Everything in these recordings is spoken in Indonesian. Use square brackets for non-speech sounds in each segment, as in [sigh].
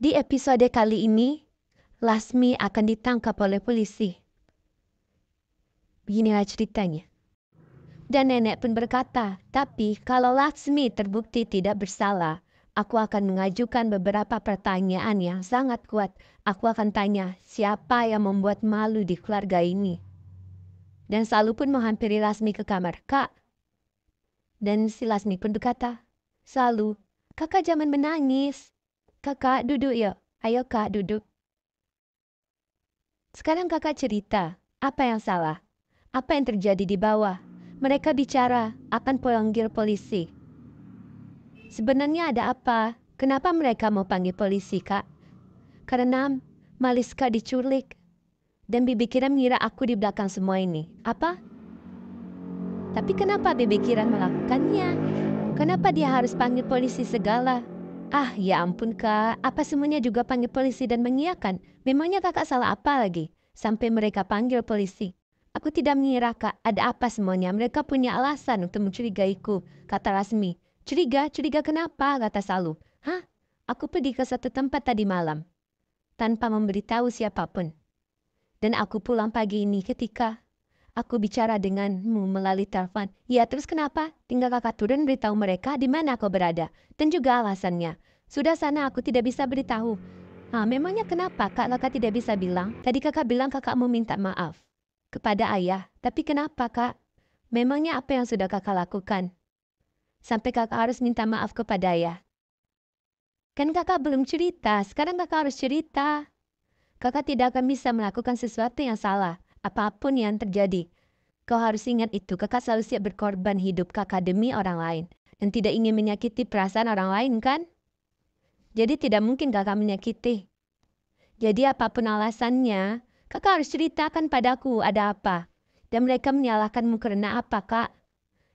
Di episode kali ini, Lasmi akan ditangkap oleh polisi. Beginilah ceritanya. Dan nenek pun berkata, tapi kalau Lasmi terbukti tidak bersalah, aku akan mengajukan beberapa pertanyaan yang sangat kuat. Aku akan tanya, siapa yang membuat malu di keluarga ini? Dan Salu pun menghampiri Lasmi ke kamar, Kak. Dan si Lasmi pun berkata, Salu, kakak jangan menangis. Kakak duduk ya. Ayo kak duduk. Sekarang kakak cerita, apa yang salah? Apa yang terjadi di bawah? Mereka bicara, akan panggil polisi. Sebenarnya ada apa? Kenapa mereka mau panggil polisi, kak? Karena Maliska diculik. Dan Bibi Kira mengira aku di belakang semua ini. Apa? Tapi kenapa Bibi Kira melakukannya? Kenapa dia harus panggil polisi segala? Ah, ya ampun kak, apa semuanya juga panggil polisi dan mengiyakan? Memangnya kakak salah apa lagi? Sampai mereka panggil polisi. Aku tidak mengira kak, ada apa semuanya? Mereka punya alasan untuk mencurigaiku, kata Rasmi. Curiga, curiga kenapa? kata Salu. Hah? Aku pergi ke satu tempat tadi malam. Tanpa memberitahu siapapun. Dan aku pulang pagi ini ketika aku bicara denganmu melalui telepon. Ya, terus kenapa? Tinggal kakak turun beritahu mereka di mana aku berada. Dan juga alasannya. Sudah sana aku tidak bisa beritahu. Ah, memangnya kenapa kak kakak tidak bisa bilang? Tadi kakak bilang kakak mau minta maaf kepada ayah. Tapi kenapa kak? Memangnya apa yang sudah kakak lakukan? Sampai kakak harus minta maaf kepada ayah. Kan kakak belum cerita, sekarang kakak harus cerita. Kakak tidak akan bisa melakukan sesuatu yang salah. Apapun yang terjadi, kau harus ingat itu kakak selalu siap berkorban hidup kakak demi orang lain. Dan tidak ingin menyakiti perasaan orang lain kan? Jadi tidak mungkin kakak menyakiti. Jadi apapun alasannya, kakak harus ceritakan padaku ada apa. Dan mereka menyalahkanmu karena apa kak?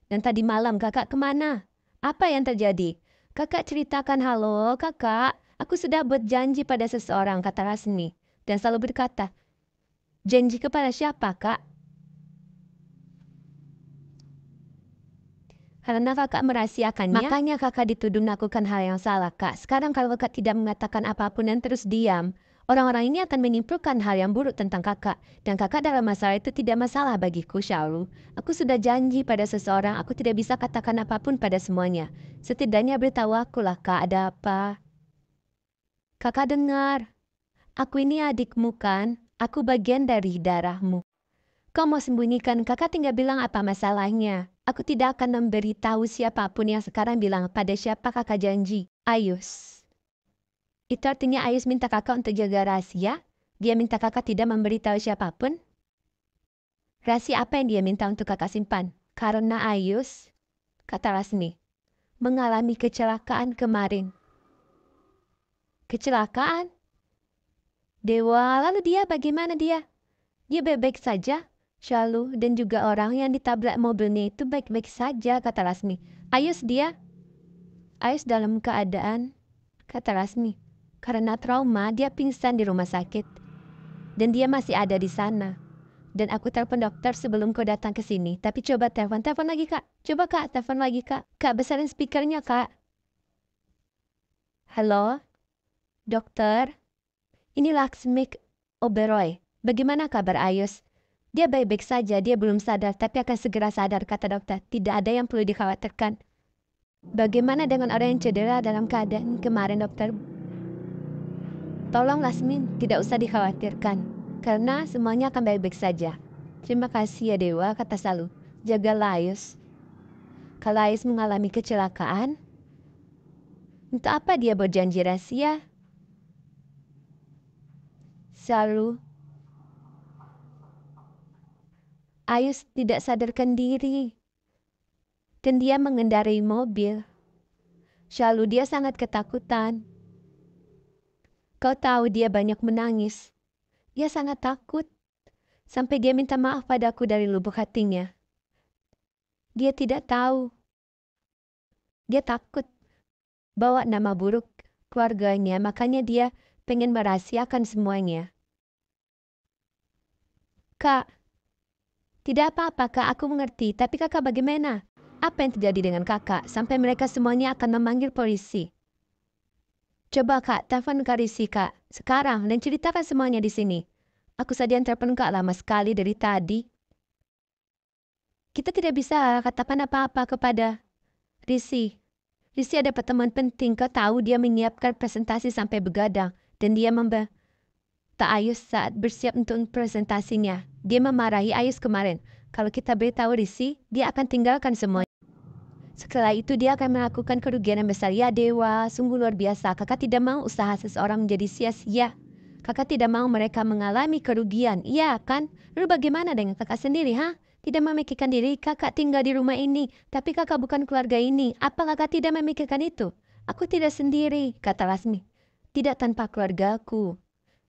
Dan tadi malam kakak kemana? Apa yang terjadi? Kakak ceritakan halo kakak, aku sudah berjanji pada seseorang kata Rasmi. Dan selalu berkata, Janji kepada siapa, Kak? Karena kakak merahasiakannya, makanya kakak dituduh melakukan hal yang salah, Kak. Sekarang kalau kakak tidak mengatakan apapun dan terus diam, orang-orang ini akan menyimpulkan hal yang buruk tentang kakak. Dan kakak dalam masalah itu tidak masalah bagiku, Shaolu. Aku sudah janji pada seseorang, aku tidak bisa katakan apapun pada semuanya. Setidaknya beritahu aku lah, Kak, ada apa. Kakak dengar, aku ini adikmu kan? aku bagian dari darahmu. Kau mau sembunyikan kakak tinggal bilang apa masalahnya. Aku tidak akan memberitahu siapapun yang sekarang bilang pada siapa kakak janji. Ayus. Itu artinya Ayus minta kakak untuk jaga rahasia. Dia minta kakak tidak memberitahu siapapun. Rahasia apa yang dia minta untuk kakak simpan? Karena Ayus, kata Rasmi, mengalami kecelakaan kemarin. Kecelakaan? Dewa, lalu dia bagaimana dia? Dia baik-baik saja. Shalu dan juga orang yang ditabrak mobilnya itu baik-baik saja, kata Rasmi. Ayus dia. Ayus dalam keadaan, kata Rasmi, Karena trauma, dia pingsan di rumah sakit. Dan dia masih ada di sana. Dan aku telepon dokter sebelum kau datang ke sini. Tapi coba telepon, telepon lagi kak. Coba kak, telepon lagi kak. Kak, besarin speakernya kak. Halo? Dokter? Ini Laksmik Oberoi. Bagaimana kabar Ayus? Dia baik-baik saja, dia belum sadar, tapi akan segera sadar, kata dokter. Tidak ada yang perlu dikhawatirkan. Bagaimana dengan orang yang cedera dalam keadaan kemarin, dokter? Tolong Lasmin, tidak usah dikhawatirkan, karena semuanya akan baik-baik saja. Terima kasih ya Dewa, kata Salu. Jaga Laius. Kalau Laius mengalami kecelakaan, untuk apa dia berjanji rahasia? selalu. Ayus tidak sadarkan diri. Dan dia mengendarai mobil. Selalu dia sangat ketakutan. Kau tahu dia banyak menangis. Dia sangat takut. Sampai dia minta maaf padaku dari lubuk hatinya. Dia tidak tahu. Dia takut bawa nama buruk keluarganya, makanya dia pengen merahasiakan semuanya. Kak, tidak apa-apa kak, aku mengerti. Tapi kakak bagaimana? Apa yang terjadi dengan kakak sampai mereka semuanya akan memanggil polisi? Coba kak, telepon kak Risi kak. Sekarang dan ceritakan semuanya di sini. Aku saja yang telepon kak lama sekali dari tadi. Kita tidak bisa katakan apa-apa kepada Risi. Risi ada pertemuan penting, kau tahu dia menyiapkan presentasi sampai begadang dan dia memba- tak Ayus saat bersiap untuk presentasinya. Dia memarahi Ayus kemarin. Kalau kita beritahu Risi, dia akan tinggalkan semuanya. Setelah itu dia akan melakukan kerugian yang besar. Ya dewa, sungguh luar biasa. Kakak tidak mau usaha seseorang menjadi sia-sia. Kakak tidak mau mereka mengalami kerugian. Iya kan? Lalu bagaimana dengan kakak sendiri, ha? tidak memikirkan diri kakak tinggal di rumah ini, tapi kakak bukan keluarga ini. Apa kakak tidak memikirkan itu? Aku tidak sendiri, kata Lasmi. Tidak tanpa keluargaku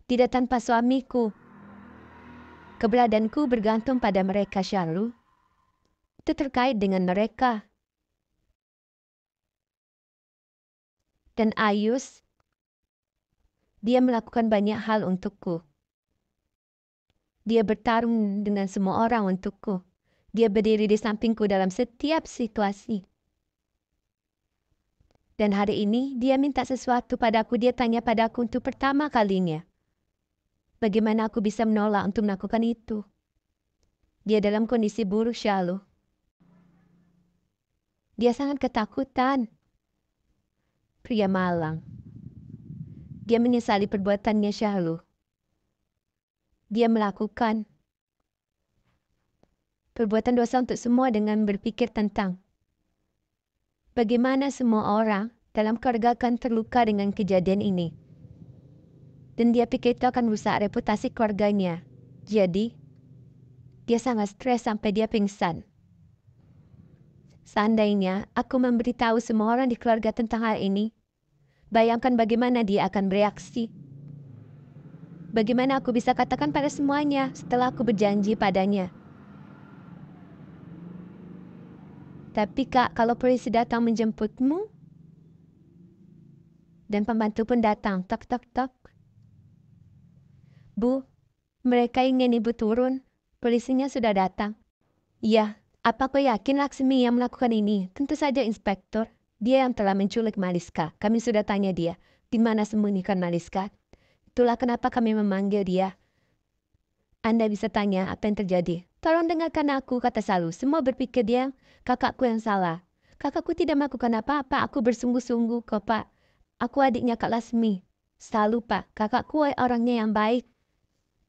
tidak tanpa suamiku. Keberadaanku bergantung pada mereka, Syahru. Itu terkait dengan mereka. Dan Ayus, dia melakukan banyak hal untukku. Dia bertarung dengan semua orang untukku. Dia berdiri di sampingku dalam setiap situasi. Dan hari ini dia minta sesuatu padaku, dia tanya padaku untuk pertama kalinya. Bagaimana aku bisa menolak untuk melakukan itu? Dia dalam kondisi buruk, Shalom. Dia sangat ketakutan. Pria malang. Dia menyesali perbuatannya, Shalom. Dia melakukan perbuatan dosa untuk semua dengan berpikir tentang bagaimana semua orang dalam keluarga akan terluka dengan kejadian ini. Dan dia pikir itu akan rusak reputasi keluarganya. Jadi, dia sangat stres sampai dia pingsan. Seandainya aku memberitahu semua orang di keluarga tentang hal ini, bayangkan bagaimana dia akan bereaksi. Bagaimana aku bisa katakan pada semuanya setelah aku berjanji padanya? Tapi kak, kalau polisi datang menjemputmu, dan pembantu pun datang, tok tok tok. Bu, mereka ingin ibu turun. Polisinya sudah datang. Ya, apa kau yakin Laksmi yang melakukan ini? Tentu saja Inspektur. Dia yang telah menculik Maliska. Kami sudah tanya dia, di mana sembunyikan Maliska? Itulah kenapa kami memanggil dia. Anda bisa tanya apa yang terjadi. Tolong dengarkan aku, kata Salu. Semua berpikir dia, kakakku yang salah. Kakakku tidak melakukan apa-apa, aku bersungguh-sungguh kok, Pak. Aku adiknya Kak Lasmi. Salu, Pak. Kakakku orangnya yang baik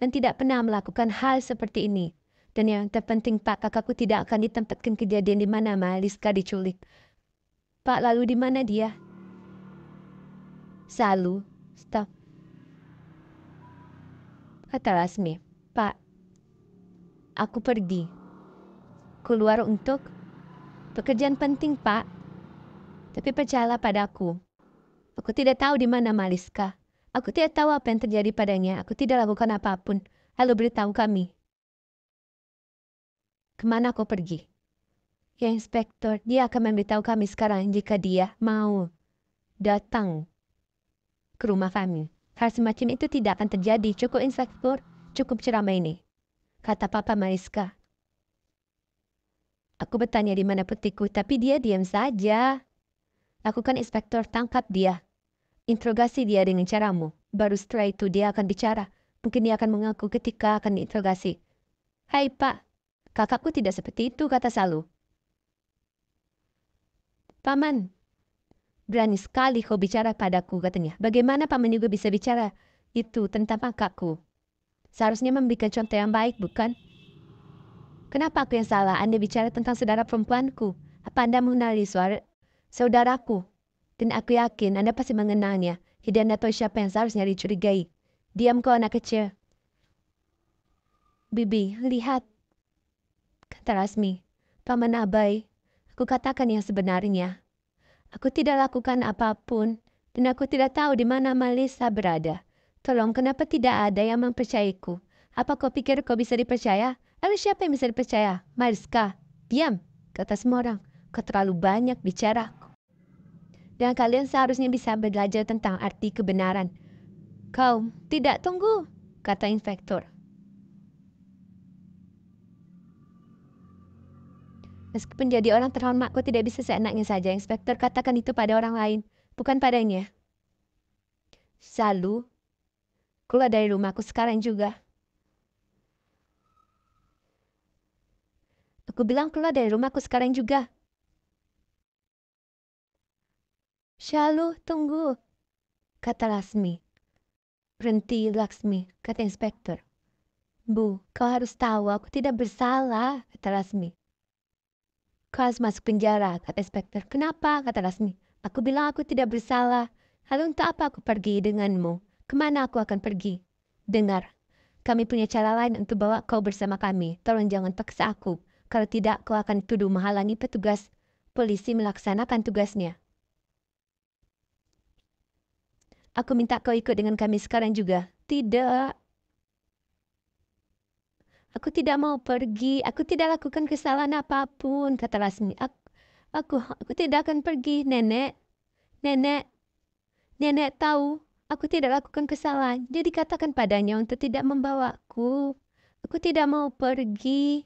dan tidak pernah melakukan hal seperti ini. Dan yang terpenting Pak, kakakku tidak akan ditempatkan kejadian di mana Maliska diculik. Pak, lalu di mana dia? Salu, stop. Kata Lasmi, Pak, aku pergi. Keluar untuk pekerjaan penting, Pak. Tapi percayalah padaku, aku tidak tahu di mana Maliska. Aku tidak tahu apa yang terjadi padanya. Aku tidak lakukan apapun. Lalu beritahu kami. Kemana kau pergi? Ya, Inspektor. Dia akan memberitahu kami sekarang jika dia mau datang ke rumah kami. Hal semacam itu tidak akan terjadi. Cukup, Inspektor. Cukup ceramah ini. Kata Papa Mariska. Aku bertanya di mana petiku, tapi dia diam saja. Lakukan, inspektor tangkap dia. Interogasi dia dengan caramu. Baru setelah itu dia akan bicara. Mungkin dia akan mengaku ketika akan diinterogasi. Hai pak, kakakku tidak seperti itu, kata Salu. Paman, berani sekali kau bicara padaku, katanya. Bagaimana paman juga bisa bicara itu tentang kakakku? Seharusnya memberikan contoh yang baik, bukan? Kenapa aku yang salah? Anda bicara tentang saudara perempuanku. Apa Anda mengenali suara saudaraku? Dan aku yakin Anda pasti mengenalnya. Tidak Anda tahu siapa yang seharusnya dicurigai. Diam kau anak kecil. Bibi, lihat. Kata Rasmi. Paman Abai, aku katakan yang sebenarnya. Aku tidak lakukan apapun dan aku tidak tahu di mana Malisa berada. Tolong, kenapa tidak ada yang mempercayaiku? Apa kau pikir kau bisa dipercaya? Lalu siapa yang bisa dipercaya? Mariska, diam, kata semua orang. Kau terlalu banyak bicara dan kalian seharusnya bisa belajar tentang arti kebenaran. Kau tidak tunggu, kata inspektur. Meskipun jadi orang terhormat, kau tidak bisa seenaknya saja. Inspektur katakan itu pada orang lain, bukan padanya. Salu, keluar dari rumahku sekarang juga. Aku bilang keluar dari rumahku sekarang juga. Shalu, ya tunggu, kata Lasmi. Berhenti, Laksmi, kata inspektur. Bu, kau harus tahu aku tidak bersalah, kata Lasmi. Kau harus masuk penjara, kata inspektur. Kenapa, kata Lasmi. Aku bilang aku tidak bersalah. Lalu untuk apa aku pergi denganmu? Kemana aku akan pergi? Dengar, kami punya cara lain untuk bawa kau bersama kami. Tolong jangan paksa aku. Kalau tidak, kau akan tuduh menghalangi petugas polisi melaksanakan tugasnya. Aku minta kau ikut dengan kami sekarang juga. Tidak. Aku tidak mau pergi. Aku tidak lakukan kesalahan apapun, kata Lasmi. Aku, aku, aku tidak akan pergi, nenek. Nenek. Nenek tahu aku tidak lakukan kesalahan. Jadi katakan padanya untuk tidak membawaku. Aku tidak mau pergi.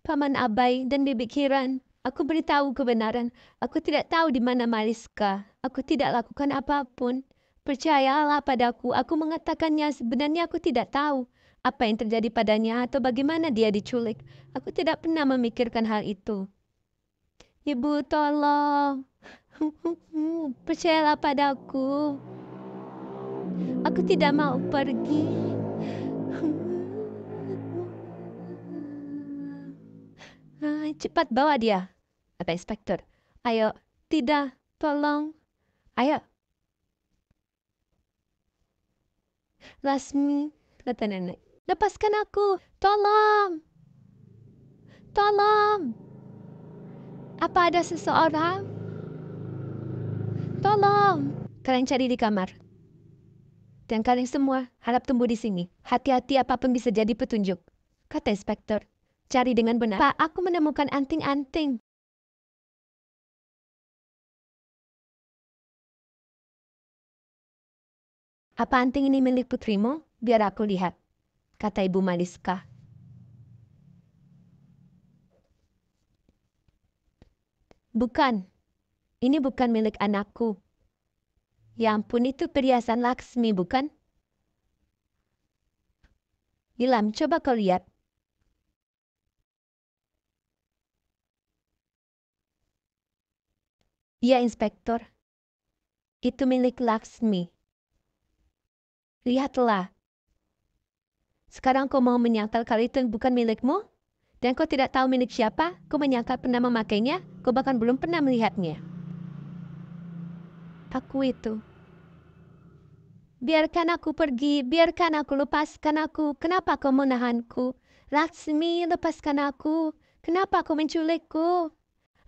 Paman Abai dan Bibi Kiran Aku beritahu kebenaran. Aku tidak tahu di mana Mariska. Aku tidak lakukan apapun. Percayalah padaku. Aku mengatakannya sebenarnya aku tidak tahu. Apa yang terjadi padanya atau bagaimana dia diculik. Aku tidak pernah memikirkan hal itu. Ibu tolong. [laughs] Percayalah padaku. Aku tidak mau pergi. pergi. cepat bawa dia. Kata Inspektor? Ayo, tidak, tolong. Ayo. Lasmi, kata nenek. Lepaskan aku, tolong. Tolong. Apa ada seseorang? Tolong. Kalian cari di kamar. Dan kalian semua harap tumbuh di sini. Hati-hati apapun bisa jadi petunjuk. Kata Inspektor. Cari dengan benar, Pak, aku menemukan anting-anting. Apa anting ini milik putrimu? Biar aku lihat, kata Ibu Mariska. Bukan, ini bukan milik anakku. Ya ampun, itu perhiasan Laksmi, bukan? Nilam, coba kau lihat. Iya, Inspektur. Itu milik Laksmi. Lihatlah. Sekarang kau mau menyangkal kalau itu bukan milikmu? Dan kau tidak tahu milik siapa? Kau menyangkal pernah memakainya? Kau bahkan belum pernah melihatnya. Aku itu. Biarkan aku pergi, biarkan aku lepaskan aku. Kenapa kau menahanku? Laksmi, lepaskan aku. Kenapa kau menculikku?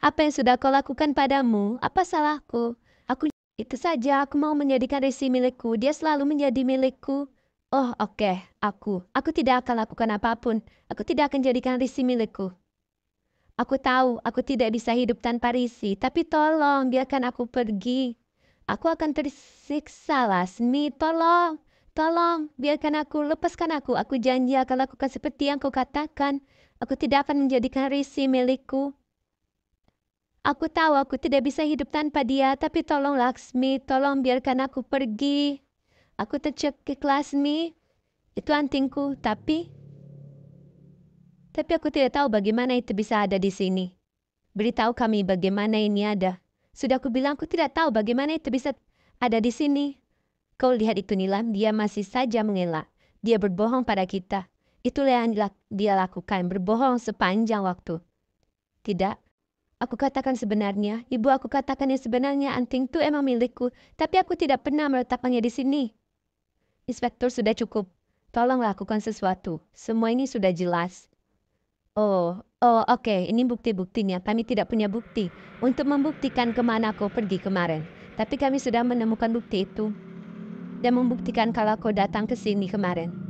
Apa yang sudah kau lakukan padamu? Apa salahku? Aku itu saja, aku mau menjadikan Resi milikku. Dia selalu menjadi milikku. Oh, oke, okay. aku. Aku tidak akan lakukan apapun. Aku tidak akan jadikan Risi milikku. Aku tahu aku tidak bisa hidup tanpa Risi, tapi tolong biarkan aku pergi. Aku akan tersiksa, Lasmi. Tolong, tolong, biarkan aku, lepaskan aku. Aku janji akan lakukan seperti yang kau katakan. Aku tidak akan menjadikan Risi milikku. Aku tahu aku tidak bisa hidup tanpa dia, tapi tolong Laksmi, tolong biarkan aku pergi. Aku tercekik Laksmi, itu antingku, tapi... Tapi aku tidak tahu bagaimana itu bisa ada di sini. Beritahu kami bagaimana ini ada. Sudah aku bilang aku tidak tahu bagaimana itu bisa ada di sini. Kau lihat itu Nilam, dia masih saja mengelak. Dia berbohong pada kita. Itulah yang dia lakukan, berbohong sepanjang waktu. Tidak, Aku katakan sebenarnya, ibu aku katakan yang sebenarnya anting itu emang milikku, tapi aku tidak pernah meletakkannya di sini. Inspektur sudah cukup. Tolong lakukan sesuatu. Semua ini sudah jelas. Oh, oh oke, okay. ini bukti-buktinya. Kami tidak punya bukti untuk membuktikan kemana kau pergi kemarin. Tapi kami sudah menemukan bukti itu. Dan membuktikan kalau kau datang ke sini kemarin.